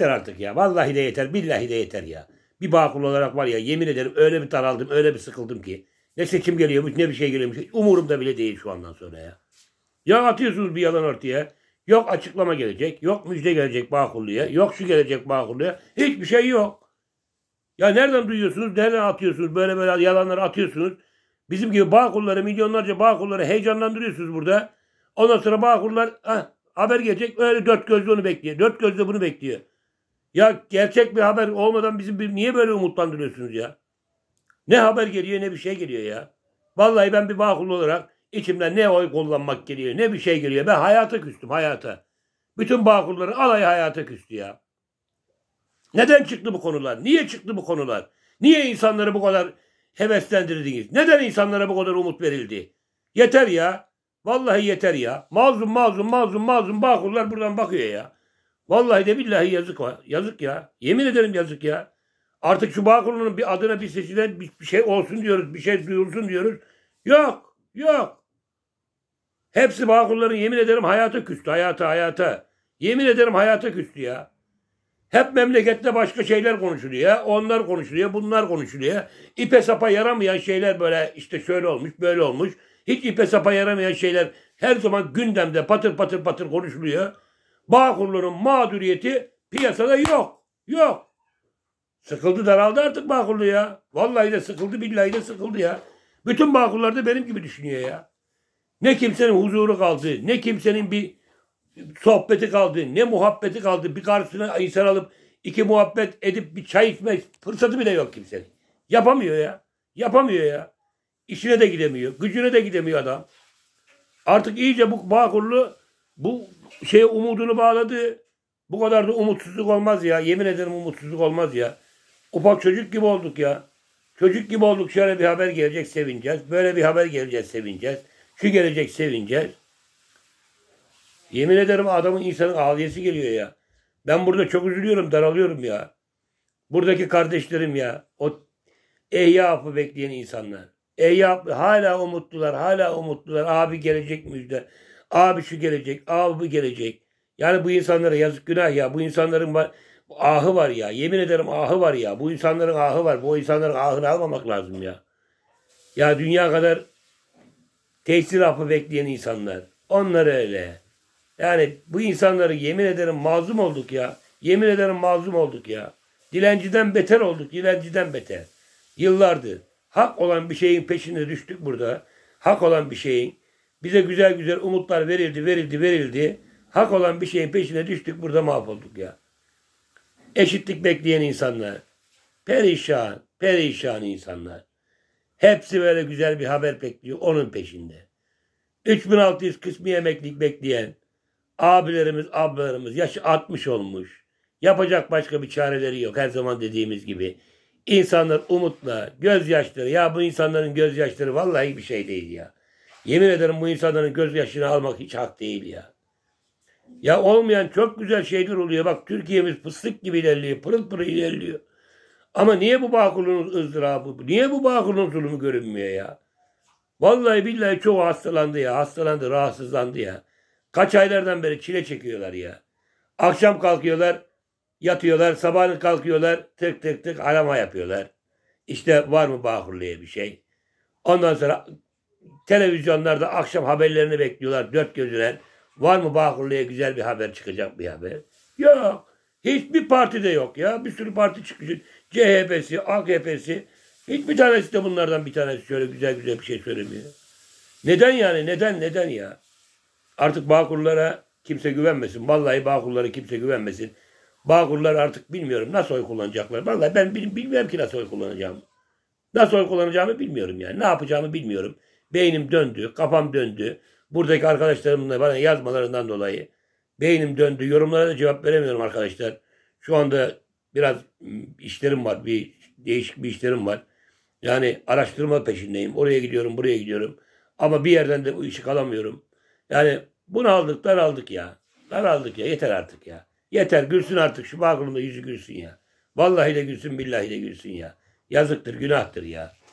Yeter artık ya. Vallahi de yeter. Billahi de yeter ya. Bir bağ olarak var ya yemin ederim öyle bir daraldım öyle bir sıkıldım ki. Ne seçim geliyormuş ne bir şey geliyormuş. Umurumda bile değil şu andan sonra ya. Ya atıyorsunuz bir yalan ortaya. Yok açıklama gelecek. Yok müjde gelecek Bağkurlu'ya. Yok şu gelecek Bağkurlu'ya. Hiçbir şey yok. Ya nereden duyuyorsunuz? Nereden atıyorsunuz? Böyle böyle yalanları atıyorsunuz. Bizim gibi Bağkurları, milyonlarca Bağkurları heyecanlandırıyorsunuz burada. Ondan sonra Bağkurlar ah, haber gelecek. Öyle dört gözlü onu bekliyor. Dört gözlü bunu bekliyor. Ya gerçek bir haber olmadan bizim bir, niye böyle umutlandırıyorsunuz ya? Ne haber geliyor ne bir şey geliyor ya. Vallahi ben bir bakul olarak içimden ne oy kullanmak geliyor ne bir şey geliyor. Ben hayata küstüm hayata. Bütün bakulların alayı hayata küstü ya. Neden çıktı bu konular? Niye çıktı bu konular? Niye insanları bu kadar heveslendirdiniz? Neden insanlara bu kadar umut verildi? Yeter ya. Vallahi yeter ya. Mazlum mazlum mazlum mazlum bakullar buradan bakıyor ya. Vallahi de billahi yazık var. Yazık ya. Yemin ederim yazık ya. Artık şu Bağkurlu'nun bir adına bir sesine bir, bir şey olsun diyoruz. Bir şey duyulsun diyoruz. Yok. Yok. Hepsi Bağkurlu'nun yemin ederim hayata küstü. Hayata hayata. Yemin ederim hayata küstü ya. Hep memlekette başka şeyler konuşuluyor. Onlar konuşuluyor, bunlar konuşuluyor. İpe sapa yaramayan şeyler böyle işte şöyle olmuş, böyle olmuş. Hiç ipe sapa yaramayan şeyler her zaman gündemde patır patır patır konuşuluyor. Bağkurlu'nun mağduriyeti piyasada yok. Yok. Sıkıldı daraldı artık Bağkurlu ya. Vallahi de sıkıldı billahi de sıkıldı ya. Bütün Bağkurlar da benim gibi düşünüyor ya. Ne kimsenin huzuru kaldı, ne kimsenin bir sohbeti kaldı, ne muhabbeti kaldı. Bir karşısına insan alıp iki muhabbet edip bir çay içme fırsatı bile yok kimsenin. Yapamıyor ya. Yapamıyor ya. İşine de gidemiyor. Gücüne de gidemiyor adam. Artık iyice bu Bağkurlu bu şeye umudunu bağladı. Bu kadar da umutsuzluk olmaz ya. Yemin ederim umutsuzluk olmaz ya. Ufak çocuk gibi olduk ya. Çocuk gibi olduk şöyle bir haber gelecek sevineceğiz. Böyle bir haber gelecek sevineceğiz. Şu gelecek sevineceğiz. Yemin ederim adamın insanın ağlayası geliyor ya. Ben burada çok üzülüyorum, daralıyorum ya. Buradaki kardeşlerim ya. O ehyafı bekleyen insanlar. Ehyaf hala umutlular, hala umutlular. Abi gelecek müjde. Abi şu gelecek, abi bu gelecek. Yani bu insanlara yazık günah ya. Bu insanların var, ahı var ya. Yemin ederim ahı var ya. Bu insanların ahı var. Bu insanların ahını almamak lazım ya. Ya dünya kadar tesir hapı bekleyen insanlar. Onlar öyle. Yani bu insanları yemin ederim mazlum olduk ya. Yemin ederim mazlum olduk ya. Dilenciden beter olduk. Dilenciden beter. Yıllardır. Hak olan bir şeyin peşine düştük burada. Hak olan bir şeyin. Bize güzel güzel umutlar verildi, verildi, verildi. Hak olan bir şeyin peşine düştük, burada mahvolduk ya. Eşitlik bekleyen insanlar. Perişan, perişan insanlar. Hepsi böyle güzel bir haber bekliyor, onun peşinde. 3600 kısmi emeklilik bekleyen abilerimiz, ablalarımız yaşı 60 olmuş. Yapacak başka bir çareleri yok her zaman dediğimiz gibi. İnsanlar umutla, gözyaşları ya bu insanların gözyaşları vallahi bir şey değil ya. Yemin ederim bu insanların gözyaşını almak hiç hak değil ya. Ya olmayan çok güzel şeyler oluyor. Bak Türkiye'miz fıstık gibi ilerliyor. Pırıl pırıl ilerliyor. Ama niye bu Bağkur'un ızdırabı, niye bu Bağkur'un zulmü görünmüyor ya? Vallahi billahi çoğu hastalandı ya. Hastalandı, rahatsızlandı ya. Kaç aylardan beri çile çekiyorlar ya. Akşam kalkıyorlar, yatıyorlar, sabahını kalkıyorlar, tık tık tık arama yapıyorlar. İşte var mı Bahurlu'ya bir şey? Ondan sonra televizyonlarda akşam haberlerini bekliyorlar dört gözler. Var mı Bahurlu'ya güzel bir haber çıkacak bir haber? Yok. Hiçbir parti de yok ya. Bir sürü parti çıkıyor. CHP'si, AKP'si. Hiçbir tanesi de bunlardan bir tanesi şöyle güzel güzel bir şey söylemiyor. Neden yani? Neden? Neden ya? Artık Bağkurlara kimse güvenmesin. Vallahi Bağkurlara kimse güvenmesin. Bağkurlar artık bilmiyorum nasıl oy kullanacaklar. Vallahi ben bilmiyorum ki nasıl oy kullanacağımı. Nasıl oy kullanacağımı bilmiyorum yani. Ne yapacağımı bilmiyorum. Beynim döndü, kafam döndü. Buradaki arkadaşlarımın da bana yazmalarından dolayı beynim döndü. Yorumlara da cevap veremiyorum arkadaşlar. Şu anda biraz işlerim var. Bir değişik bir işlerim var. Yani araştırma peşindeyim. Oraya gidiyorum, buraya gidiyorum. Ama bir yerden de bu işi kalamıyorum. Yani bunu aldık, aldık ya. aldık ya. Yeter artık ya. Yeter gülsün artık şu bağrımda yüzü gülsün ya. Vallahi de gülsün, billahi de gülsün ya. Yazıktır, günahtır ya.